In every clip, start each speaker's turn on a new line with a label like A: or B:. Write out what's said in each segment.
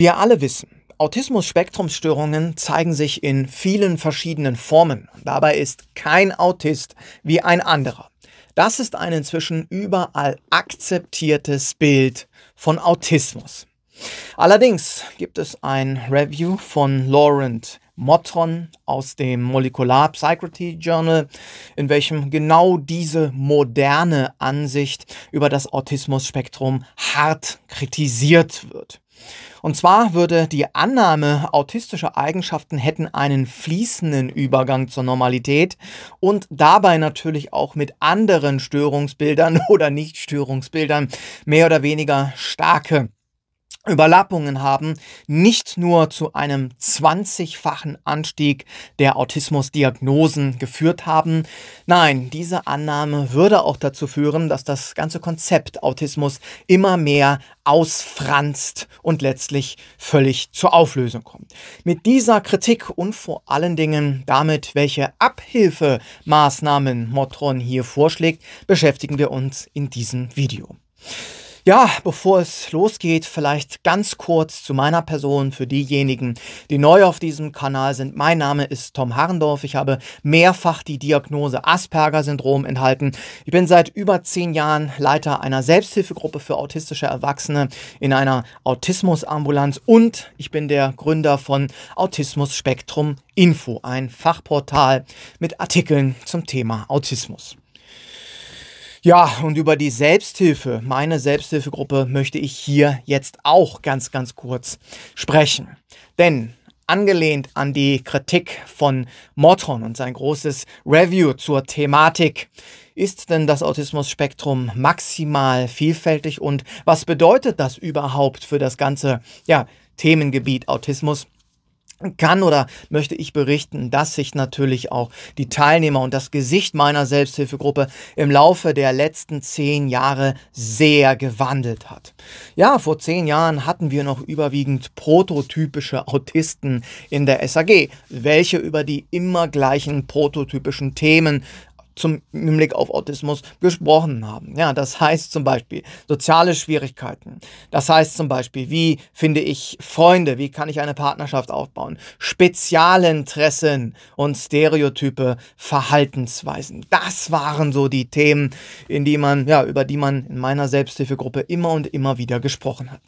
A: Wir alle wissen, Autismus-Spektrumstörungen zeigen sich in vielen verschiedenen Formen. Dabei ist kein Autist wie ein anderer. Das ist ein inzwischen überall akzeptiertes Bild von Autismus. Allerdings gibt es ein Review von Laurent Motron aus dem Molecular Psychiatry Journal, in welchem genau diese moderne Ansicht über das Autismus-Spektrum hart kritisiert wird. Und zwar würde die Annahme, autistische Eigenschaften hätten einen fließenden Übergang zur Normalität und dabei natürlich auch mit anderen Störungsbildern oder Nichtstörungsbildern mehr oder weniger starke Überlappungen haben, nicht nur zu einem 20-fachen Anstieg der Autismusdiagnosen geführt haben. Nein, diese Annahme würde auch dazu führen, dass das ganze Konzept Autismus immer mehr ausfranst und letztlich völlig zur Auflösung kommt. Mit dieser Kritik und vor allen Dingen damit, welche Abhilfemaßnahmen Motron hier vorschlägt, beschäftigen wir uns in diesem Video. Ja, bevor es losgeht, vielleicht ganz kurz zu meiner Person für diejenigen, die neu auf diesem Kanal sind. Mein Name ist Tom Harndorf. Ich habe mehrfach die Diagnose Asperger-Syndrom enthalten. Ich bin seit über zehn Jahren Leiter einer Selbsthilfegruppe für autistische Erwachsene in einer Autismusambulanz und ich bin der Gründer von Autismus Spektrum Info, ein Fachportal mit Artikeln zum Thema Autismus. Ja, und über die Selbsthilfe, meine Selbsthilfegruppe, möchte ich hier jetzt auch ganz, ganz kurz sprechen. Denn angelehnt an die Kritik von Motron und sein großes Review zur Thematik. Ist denn das Autismus-Spektrum maximal vielfältig und was bedeutet das überhaupt für das ganze ja, Themengebiet Autismus? kann oder möchte ich berichten, dass sich natürlich auch die Teilnehmer und das Gesicht meiner Selbsthilfegruppe im Laufe der letzten zehn Jahre sehr gewandelt hat. Ja, vor zehn Jahren hatten wir noch überwiegend prototypische Autisten in der SAG, welche über die immer gleichen prototypischen Themen zum Hinblick auf Autismus gesprochen haben. Ja, das heißt zum Beispiel soziale Schwierigkeiten. Das heißt zum Beispiel, wie finde ich Freunde? Wie kann ich eine Partnerschaft aufbauen? Spezialinteressen und Stereotype, Verhaltensweisen. Das waren so die Themen, in die man, ja, über die man in meiner Selbsthilfegruppe immer und immer wieder gesprochen hat.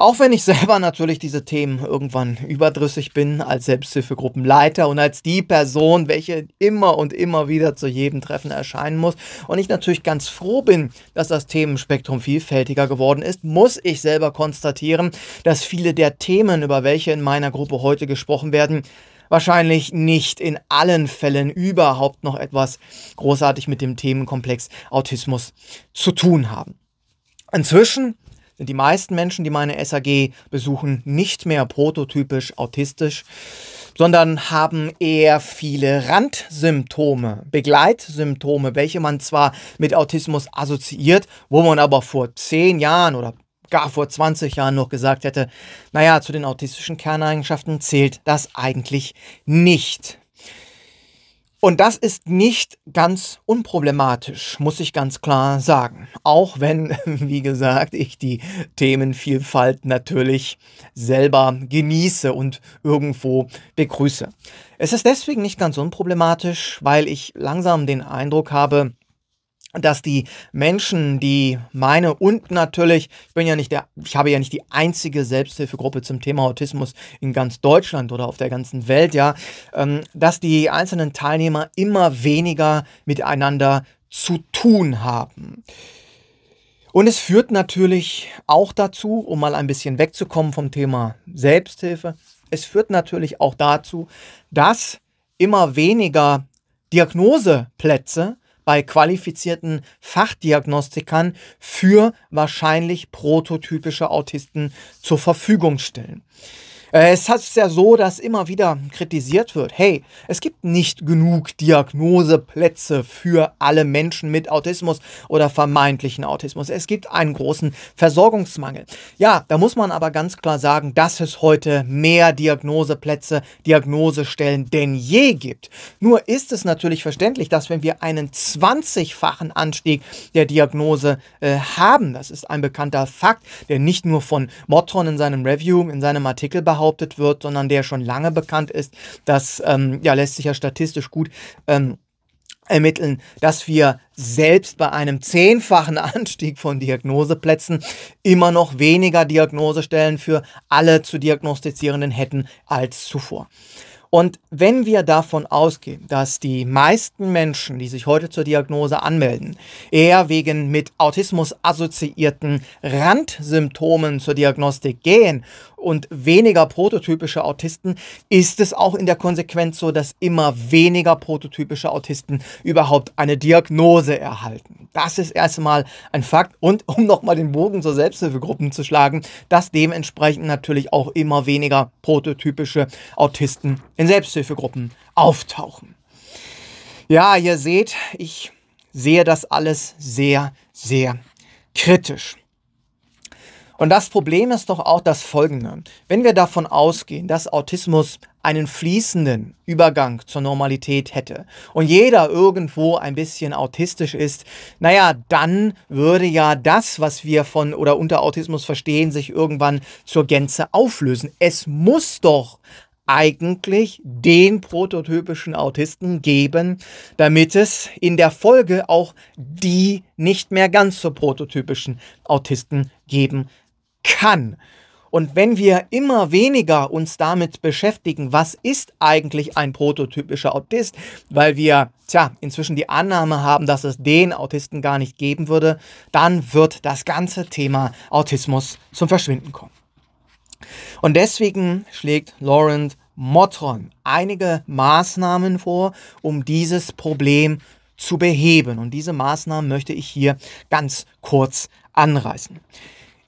A: Auch wenn ich selber natürlich diese Themen irgendwann überdrüssig bin, als Selbsthilfegruppenleiter und als die Person, welche immer und immer wieder zu jedem Treffen erscheinen muss und ich natürlich ganz froh bin, dass das Themenspektrum vielfältiger geworden ist, muss ich selber konstatieren, dass viele der Themen, über welche in meiner Gruppe heute gesprochen werden, wahrscheinlich nicht in allen Fällen überhaupt noch etwas großartig mit dem Themenkomplex Autismus zu tun haben. Inzwischen sind die meisten Menschen, die meine SAG besuchen, nicht mehr prototypisch autistisch, sondern haben eher viele Randsymptome, Begleitsymptome, welche man zwar mit Autismus assoziiert, wo man aber vor zehn Jahren oder gar vor 20 Jahren noch gesagt hätte, naja, zu den autistischen Kerneigenschaften zählt das eigentlich nicht. Und das ist nicht ganz unproblematisch, muss ich ganz klar sagen. Auch wenn, wie gesagt, ich die Themenvielfalt natürlich selber genieße und irgendwo begrüße. Es ist deswegen nicht ganz unproblematisch, weil ich langsam den Eindruck habe, dass die Menschen, die meine und natürlich, ich bin ja nicht der, ich habe ja nicht die einzige Selbsthilfegruppe zum Thema Autismus in ganz Deutschland oder auf der ganzen Welt, ja, ähm, dass die einzelnen Teilnehmer immer weniger miteinander zu tun haben. Und es führt natürlich auch dazu, um mal ein bisschen wegzukommen vom Thema Selbsthilfe, es führt natürlich auch dazu, dass immer weniger Diagnoseplätze bei qualifizierten Fachdiagnostikern für wahrscheinlich prototypische Autisten zur Verfügung stellen. Äh, es ist ja so, dass immer wieder kritisiert wird, hey, es gibt nicht genug Diagnoseplätze für alle Menschen mit Autismus oder vermeintlichen Autismus. Es gibt einen großen Versorgungsmangel. Ja, da muss man aber ganz klar sagen, dass es heute mehr Diagnoseplätze, Diagnosestellen denn je gibt. Nur ist es natürlich verständlich, dass wenn wir einen 20-fachen Anstieg der Diagnose äh, haben, das ist ein bekannter Fakt, der nicht nur von Motron in seinem Review, in seinem Artikel behauptet, behauptet wird, sondern der schon lange bekannt ist. Das ähm, ja, lässt sich ja statistisch gut ähm, ermitteln, dass wir selbst bei einem zehnfachen Anstieg von Diagnoseplätzen immer noch weniger Diagnosestellen für alle zu diagnostizierenden hätten als zuvor. Und wenn wir davon ausgehen, dass die meisten Menschen, die sich heute zur Diagnose anmelden, eher wegen mit Autismus assoziierten Randsymptomen zur Diagnostik gehen und weniger prototypische Autisten, ist es auch in der Konsequenz so, dass immer weniger prototypische Autisten überhaupt eine Diagnose erhalten. Das ist erstmal ein Fakt und um nochmal den Bogen zur Selbsthilfegruppen zu schlagen, dass dementsprechend natürlich auch immer weniger prototypische Autisten in Selbsthilfegruppen auftauchen. Ja, ihr seht, ich sehe das alles sehr, sehr kritisch. Und das Problem ist doch auch das folgende. Wenn wir davon ausgehen, dass Autismus einen fließenden Übergang zur Normalität hätte und jeder irgendwo ein bisschen autistisch ist, naja, dann würde ja das, was wir von oder unter Autismus verstehen, sich irgendwann zur Gänze auflösen. Es muss doch eigentlich den prototypischen Autisten geben, damit es in der Folge auch die nicht mehr ganz so prototypischen Autisten geben kann. Und wenn wir immer weniger uns damit beschäftigen, was ist eigentlich ein prototypischer Autist, weil wir, tja, inzwischen die Annahme haben, dass es den Autisten gar nicht geben würde, dann wird das ganze Thema Autismus zum Verschwinden kommen. Und deswegen schlägt Laurent Motron einige Maßnahmen vor, um dieses Problem zu beheben. Und diese Maßnahmen möchte ich hier ganz kurz anreißen.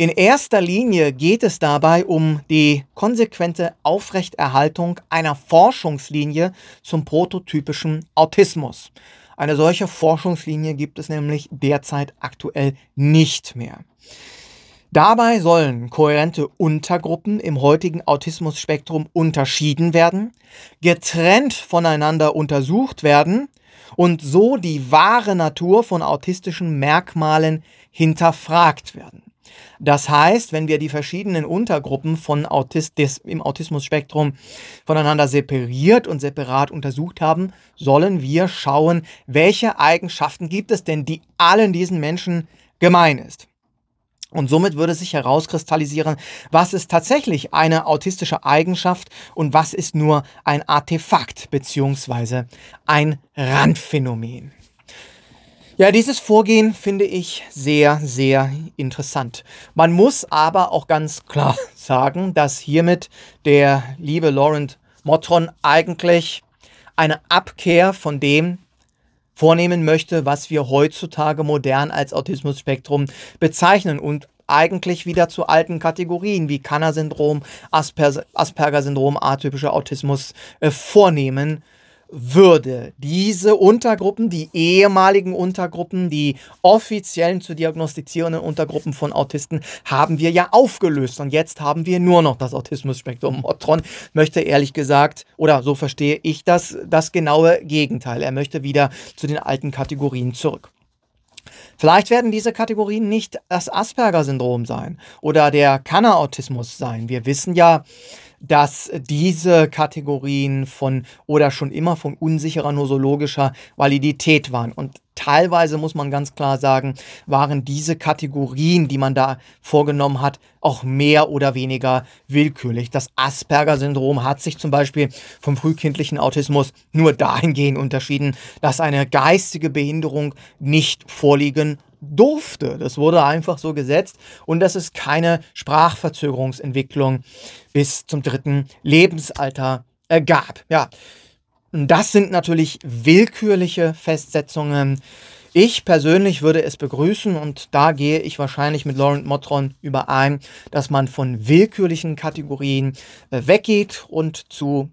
A: In erster Linie geht es dabei um die konsequente Aufrechterhaltung einer Forschungslinie zum prototypischen Autismus. Eine solche Forschungslinie gibt es nämlich derzeit aktuell nicht mehr. Dabei sollen kohärente Untergruppen im heutigen Autismus-Spektrum unterschieden werden, getrennt voneinander untersucht werden und so die wahre Natur von autistischen Merkmalen hinterfragt werden. Das heißt, wenn wir die verschiedenen Untergruppen von Autist im Autismus-Spektrum voneinander separiert und separat untersucht haben, sollen wir schauen, welche Eigenschaften gibt es denn, die allen diesen Menschen gemein ist. Und somit würde sich herauskristallisieren, was ist tatsächlich eine autistische Eigenschaft und was ist nur ein Artefakt bzw. ein Randphänomen. Ja, dieses Vorgehen finde ich sehr, sehr interessant. Man muss aber auch ganz klar sagen, dass hiermit der liebe Laurent Motton eigentlich eine Abkehr von dem vornehmen möchte, was wir heutzutage modern als Autismus-Spektrum bezeichnen und eigentlich wieder zu alten Kategorien wie Kanner-Syndrom, Asperger-Syndrom, atypischer Autismus äh, vornehmen würde diese Untergruppen, die ehemaligen Untergruppen, die offiziellen zu diagnostizierenden Untergruppen von Autisten, haben wir ja aufgelöst. Und jetzt haben wir nur noch das Autismus-Spektrum. Mottron möchte ehrlich gesagt, oder so verstehe ich das, das genaue Gegenteil. Er möchte wieder zu den alten Kategorien zurück. Vielleicht werden diese Kategorien nicht das Asperger-Syndrom sein oder der Kanner-Autismus sein. Wir wissen ja, dass diese Kategorien von oder schon immer von unsicherer nosologischer Validität waren. Und teilweise muss man ganz klar sagen, waren diese Kategorien, die man da vorgenommen hat, auch mehr oder weniger willkürlich. Das Asperger-Syndrom hat sich zum Beispiel vom frühkindlichen Autismus nur dahingehend unterschieden, dass eine geistige Behinderung nicht vorliegen durfte. Das wurde einfach so gesetzt und das ist keine Sprachverzögerungsentwicklung bis zum dritten Lebensalter ergab. Ja, das sind natürlich willkürliche Festsetzungen. Ich persönlich würde es begrüßen und da gehe ich wahrscheinlich mit Laurent Motron überein, dass man von willkürlichen Kategorien äh, weggeht und zu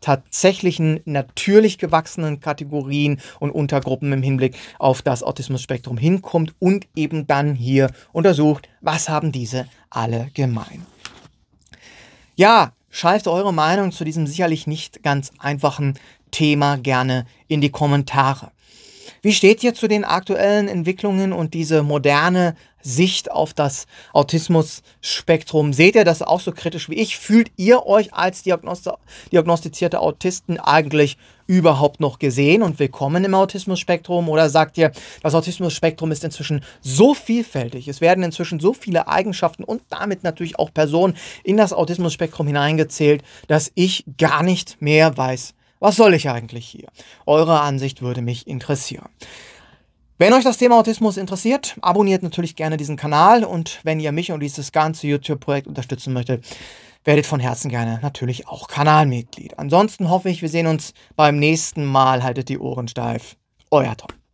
A: tatsächlichen natürlich gewachsenen Kategorien und Untergruppen im Hinblick auf das Autismus-Spektrum hinkommt und eben dann hier untersucht, was haben diese alle gemein. Ja, schreibt eure Meinung zu diesem sicherlich nicht ganz einfachen Thema gerne in die Kommentare. Wie steht ihr zu den aktuellen Entwicklungen und diese moderne Sicht auf das Autismus-Spektrum? Seht ihr das auch so kritisch wie ich? Fühlt ihr euch als Diagnosti diagnostizierte Autisten eigentlich überhaupt noch gesehen und willkommen im Autismus-Spektrum? Oder sagt ihr, das Autismus-Spektrum ist inzwischen so vielfältig, es werden inzwischen so viele Eigenschaften und damit natürlich auch Personen in das Autismus-Spektrum hineingezählt, dass ich gar nicht mehr weiß, was soll ich eigentlich hier? Eure Ansicht würde mich interessieren. Wenn euch das Thema Autismus interessiert, abonniert natürlich gerne diesen Kanal und wenn ihr mich und dieses ganze YouTube-Projekt unterstützen möchtet, werdet von Herzen gerne natürlich auch Kanalmitglied. Ansonsten hoffe ich, wir sehen uns beim nächsten Mal. Haltet die Ohren steif. Euer Tom.